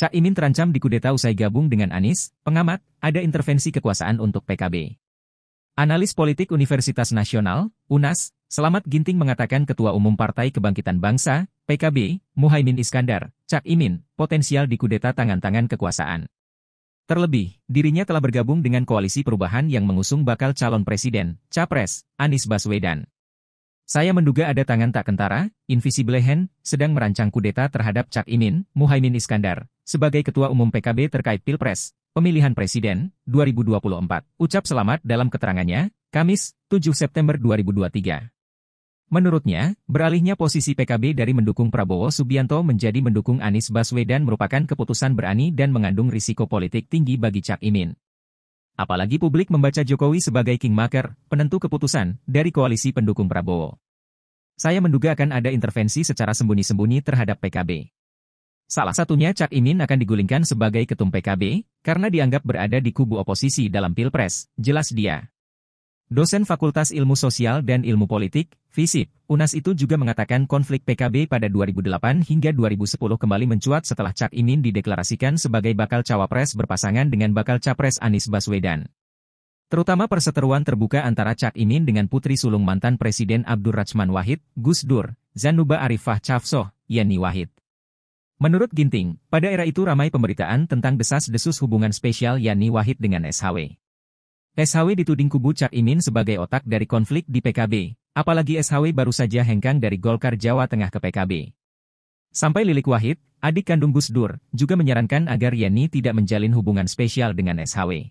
Cak Imin terancam dikudeta usai gabung dengan Anies, pengamat, ada intervensi kekuasaan untuk PKB. Analis politik Universitas Nasional, UNAS, Selamat Ginting mengatakan Ketua Umum Partai Kebangkitan Bangsa, PKB, Muhaimin Iskandar, Cak Imin, potensial dikudeta tangan-tangan kekuasaan. Terlebih, dirinya telah bergabung dengan koalisi perubahan yang mengusung bakal calon presiden, Capres, Anies Baswedan. Saya menduga ada tangan tak kentara, invisible hand, sedang merancang kudeta terhadap Cak Imin, Muhaimin Iskandar, sebagai Ketua Umum PKB terkait Pilpres, Pemilihan Presiden, 2024. Ucap selamat dalam keterangannya, Kamis, 7 September 2023. Menurutnya, beralihnya posisi PKB dari mendukung Prabowo Subianto menjadi mendukung Anies Baswedan merupakan keputusan berani dan mengandung risiko politik tinggi bagi Cak Imin. Apalagi publik membaca Jokowi sebagai kingmaker, penentu keputusan, dari koalisi pendukung Prabowo. Saya menduga akan ada intervensi secara sembunyi-sembunyi terhadap PKB. Salah satunya Cak Imin akan digulingkan sebagai ketum PKB, karena dianggap berada di kubu oposisi dalam Pilpres, jelas dia. Dosen Fakultas Ilmu Sosial dan Ilmu Politik, Visip Unas itu juga mengatakan konflik PKB pada 2008 hingga 2010 kembali mencuat setelah Cak Imin dideklarasikan sebagai bakal cawapres berpasangan dengan bakal capres Anies Baswedan. Terutama perseteruan terbuka antara Cak Imin dengan putri sulung mantan Presiden Abdurrahman Wahid, Gus Dur, Zanuba Arifah Chafsoh, Yani Wahid. Menurut Ginting, pada era itu ramai pemberitaan tentang desas-desus hubungan spesial Yani Wahid dengan SHW. SHW dituding kubu Cak Imin sebagai otak dari konflik di PKB, Apalagi SHW baru saja hengkang dari Golkar Jawa Tengah ke PKB. Sampai Lilik Wahid, adik kandung Gus Dur, juga menyarankan agar Yeni tidak menjalin hubungan spesial dengan SHW.